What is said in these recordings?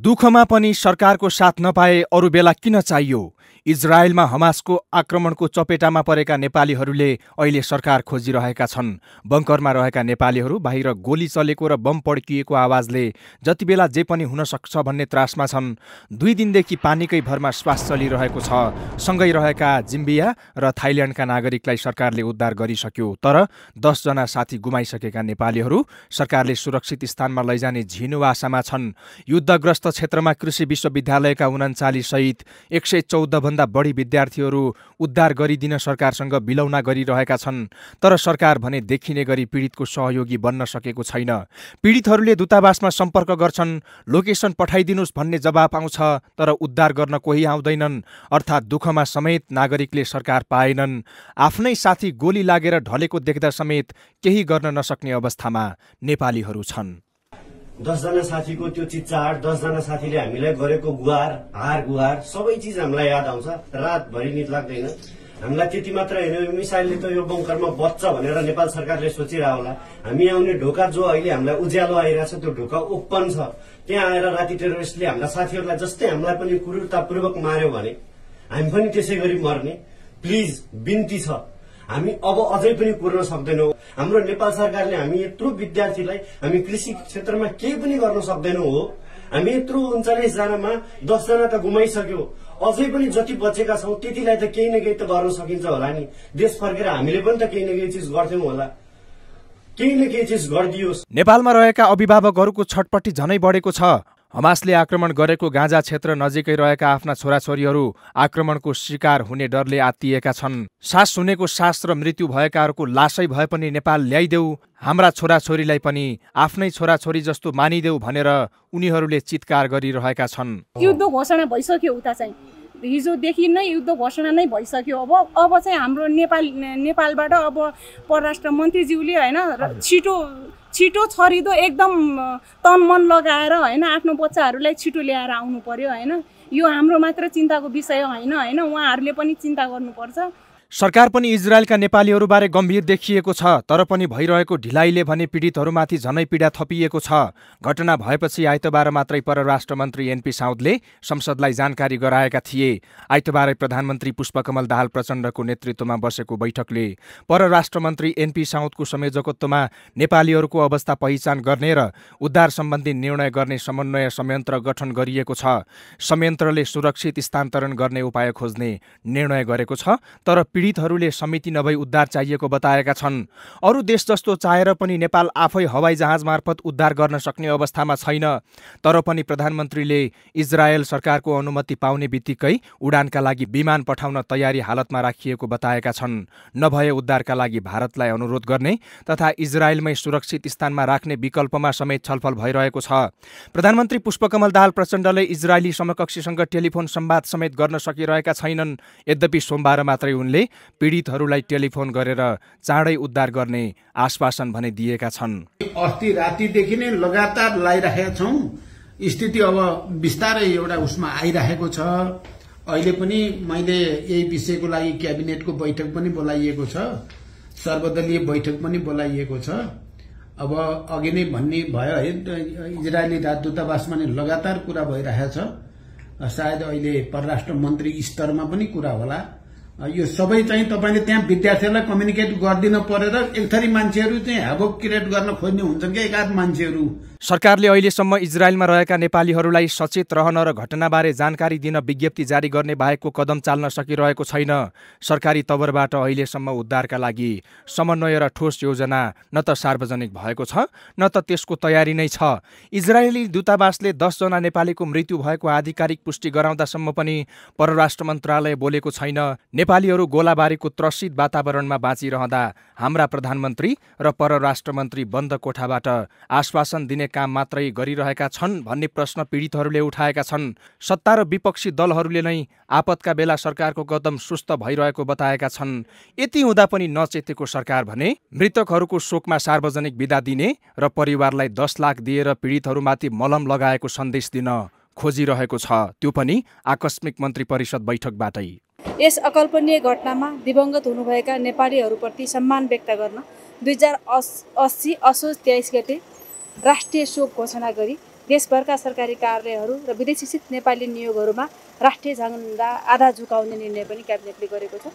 दुःखमा पनि सरकारको साथ नपाए अरू बेला किन चाहियो इजरायलमा हमासको आक्रमणको चपेटामा परेका नेपालीहरूले अहिले सरकार खोजिरहेका छन् बङ्करमा रहेका नेपालीहरू बाहिर गोली चलेको र बम पड्किएको आवाजले जति बेला जे पनि हुन सक्छ भन्ने त्रासमा छन् दुई दिनदेखि पानीकै भरमा श्वास चलिरहेको छ सँगै रहेका जिम्बिया र थाइल्यान्डका नागरिकलाई सरकारले उद्धार गरिसक्यो तर दसजना साथी गुमाइसकेका नेपालीहरू सरकारले सुरक्षित स्थानमा लैजाने झिनो आशामा छन् युद्धग्रस्त क्षेत्रमा कृषि विश्वविद्यालयका उनाचालिस सहित एक सय चौध भन्दा बढी विद्यार्थीहरू उद्धार गरिदिन सरकारसँग बिलौना गरिरहेका छन् तर सरकार भने देखिने गरी पीडितको सहयोगी बन्न सकेको छैन पीडितहरूले दूतावासमा सम्पर्क गर्छन् लोकेसन पठाइदिनुहोस् भन्ने जवाब आउँछ तर उद्धार गर्न कोही आउँदैनन् अर्थात् दुःखमा समेत नागरिकले सरकार पाएनन् आफ्नै साथी गोली लागेर ढलेको देख्दा समेत केही गर्न नसक्ने अवस्थामा नेपालीहरू छन् दसजना साथीको त्यो चिच्चाहाट दसजना साथीले हामीलाई गरेको गुहार हार गुहार सबै चिज हामीलाई याद आउँछ रातभरि निद लाग्दैन हामीलाई त्यति मात्र होइन मिसाइलले त यो बङ्करमा बच्छ भनेर नेपाल सरकारले सोचिरह होला हामी आउने ढोका जो अहिले हामीलाई उज्यालो आइरहेको छ त्यो ढोका ओपन छ त्यहाँ आएर राति टेरोरिस्टले हाम्रा साथीहरूलाई जस्तै हामीलाई पनि क्रूरतापूर्वक मार्यो भने हामी पनि त्यसै गरी मर्ने प्लिज बिन्ती छ हामी अब अझै पनि पुर्न सक्दैनौ हाम्रो नेपाल सरकारले हामी यत्रो विद्यार्थीलाई हामी कृषि क्षेत्रमा केही पनि गर्न सक्दैनौ हो हामी यत्रो उन्चालिसजनामा दसजना त गुमाइसक्यो अझै पनि जति बचेका छौँ त्यतिलाई त केही न केही त गर्न सकिन्छ होला नि देश फर्केर हामीले पनि त केही न केही चिज गर्थ्यौँ होला केही न केही चिज गरिदियोस् नेपालमा रहेका अभिभावकहरूको छटपट्टि झनै बढेको छ हमासले आक्रमण गरेको गाँजा क्षेत्र नजिकै रहेका आफ्ना छोराछोरीहरू आक्रमणको शिकार हुने डरले आत्तिएका छन् सास सुनेको सास र मृत्यु भएकाहरूको लासै भए पनि नेपाल ल्याइदेऊ हाम्रा छोराछोरीलाई पनि आफ्नै छोराछोरी जस्तो मानिदेऊ भनेर उनीहरूले चितकार गरिरहेका छन् युद्ध घोषणा भइसक्यो उता चाहिँ हिजोदेखि नै युद्ध घोषणा नै भइसक्यो अब अब चाहिँ हाम्रो नेपाल नेपालबाट अब परराष्ट्र मन्त्रीज्यूले होइन छिटो छिटो छरिदो एकदम तन मन लगाएर होइन आफ्नो बच्चाहरूलाई छिटो ल्याएर आउनु पऱ्यो होइन यो हाम्रो मात्र चिन्ताको विषय होइन होइन उहाँहरूले पनि चिन्ता गर्नुपर्छ सरकार पनि इजरायलका नेपालीहरूबारे गम्भीर देखिएको छ तर पनि भइरहेको ढिलाइले भने पीडितहरूमाथि झनै पीडा थपिएको छ घटना भएपछि आइतबार मात्रै परराष्ट्र मन्त्री एनपी साउदले संसदलाई जानकारी गराएका थिए आइतबारै प्रधानमन्त्री पुष्पकमल दाहाल प्रचण्डको नेतृत्वमा बसेको बैठकले परराष्ट्र मन्त्री एनपी साउदको संयोजकत्वमा नेपालीहरूको अवस्था पहिचान गर्ने र उद्धार सम्बन्धी निर्णय गर्ने समन्वय संयन्त्र गठन गरिएको छ संयन्त्रले सुरक्षित स्थानान्तरण गर्ने उपाय खोज्ने निर्णय गरेको छ तर पीडितहरूले समिति नभई उद्धार चाहिएको बताएका छन् अरू देश जस्तो चाहेर पनि नेपाल आफै हवाई जहाज मार्फत उद्धार गर्न सक्ने अवस्थामा छैन तर पनि प्रधानमन्त्रीले इजरायल सरकारको अनुमति पाउने बित्तिकै उडानका लागि विमान पठाउन तयारी हालतमा राखिएको बताएका छन् नभए उद्धारका लागि भारतलाई अनुरोध गर्ने तथा इजरायलमै सुरक्षित स्थानमा राख्ने विकल्पमा समेत छलफल भइरहेको छ प्रधानमन्त्री पुष्पकमल दाहाल प्रचण्डले इजरायली समकक्षीसँग टेलिफोन सम्वाद समेत गर्न सकिरहेका छैनन् यद्यपि सोमबार मात्रै उनले पीडितहरूलाई टेलिफोन गरेर चाँडै उद्धार गर्ने आश्वासन भने दिएका छन् अस्ति रातिदेखि नै लगातार लगाइरहेका छौ स्थिति अब बिस्तारै एउटा उसमा आइरहेको छ अहिले पनि मैले यही विषयको लागि क्याबिनेटको बैठक पनि बोलाइएको छ सर्वदलीय बैठक पनि बोलाइएको छ अब अघि नै भन्ने भयो है इजरायली राजदूतावासमा नै लगातार कुरा भइरहेछ सायद अहिले परराष्ट्र मन्त्री स्तरमा पनि कुरा होला यो सबै चाहिँ तपाईँले त्यहाँ विद्यार्थीहरूलाई कम्युनिकेट गरिदिनु परेर एक थरी मान्छेहरू चाहिँ हाबोक क्रिएट गर्न खोज्ने हुन्छन् कि एकाध मान्छेहरू सरकारले अहिलेसम्म इजरायलमा रहेका नेपालीहरूलाई सचेत रहन र घटनाबारे जानकारी दिन विज्ञप्ति जारी गर्ने बाहेकको कदम चाल्न सकिरहेको छैन सरकारी तवरबाट अहिलेसम्म उद्धारका लागि समन्वय र ठोस योजना न त सार्वजनिक भएको छ न त त्यसको तयारी नै छ इजरायली दूतावासले दसजना नेपालीको मृत्यु भएको आधिकारिक पुष्टि गराउँदासम्म पनि परराष्ट्र मन्त्रालय बोलेको छैन नेपालीहरू गोलाबारीको त्रसित वातावरणमा बाँचिरहँदा हाम्रा प्रधानमन्त्री र परराष्ट्र मन्त्री बन्द कोठाबाट आश्वासन दिने काम मात्रै गरिरहेका छन् भन्ने प्रश्न पीडितहरूले उठाएका छन् सत्ता र विपक्षी दलहरूले नै आपतका बेला सरकारको कदम सुस्त भइरहेको बताएका छन् यति हुँदा पनि नचेतेको सरकार भने मृतकहरूको शोकमा सार्वजनिक विदा दिने र परिवारलाई दस लाख दिएर पीडितहरूमाथि मलम लगाएको सन्देश दिन खोजिरहेको छ त्यो पनि आकस्मिक मन्त्री परिषद बैठकबाटै यस अकल्पनीय घटनामा दिवंगत हुनुभएका नेपालीहरूप्रति सम्मान व्यक्त गर्न दुई हजार अस अस्सी असोज तेइस गते राष्ट्रिय शोक घोषणा गरी देशभरका सरकारी कार्यालयहरू र विदेशीसित नेपाली नियोगहरूमा राष्ट्रिय झन्डा आधा झुकाउने निर्णय पनि क्याबिनेटले गरेको छ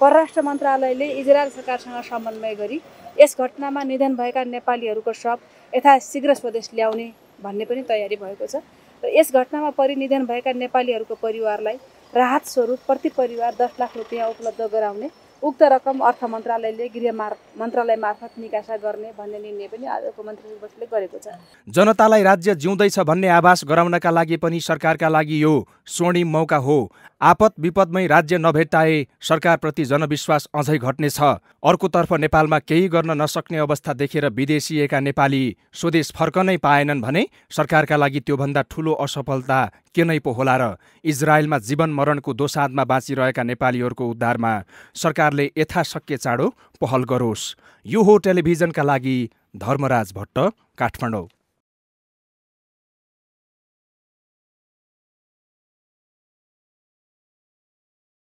परराष्ट्र मन्त्रालयले इजरायल सरकारसँग समन्वय गरी यस घटनामा निधन भएका नेपालीहरूको शव यथाशीघ्र स्वदेश ल्याउने भन्ने पनि तयारी भएको छ र यस घटनामा परिनिधन भएका नेपालीहरूको परिवारलाई राहत स्वरूप प्रति परिवार दस लाख रुपियाँ उपलब्ध गराउने उक्त रकम अर्थ मन्त्रालयले गृह मन्त्रालय मार्फत निकासा गर्ने भन्ने निर्णय पनि आजको मन्त्री बसले गरेको छ जनतालाई राज्य जिउँदैछ भन्ने आभास गराउनका लागि पनि सरकारका लागि यो स्वर्णिम मौका हो आपत विपदमै राज्य नभेट्टाए सरकारप्रति जनविश्वास अझै घट्नेछ अर्कोतर्फ नेपालमा केही गर्न नसक्ने अवस्था देखेर विदेशिएका नेपाली स्वदेश फर्कनै पाएनन् भने सरकारका लागि त्योभन्दा ठूलो असफलता के नै पो होला र इजरायलमा जीवन मरणको दोसादमा बाँचिरहेका नेपालीहरूको उद्धारमा सरकारले यथाशक्य चाँडो पहल गरोस् यो हो टेलिभिजनका लागि धर्मराज भट्ट काठमाडौँ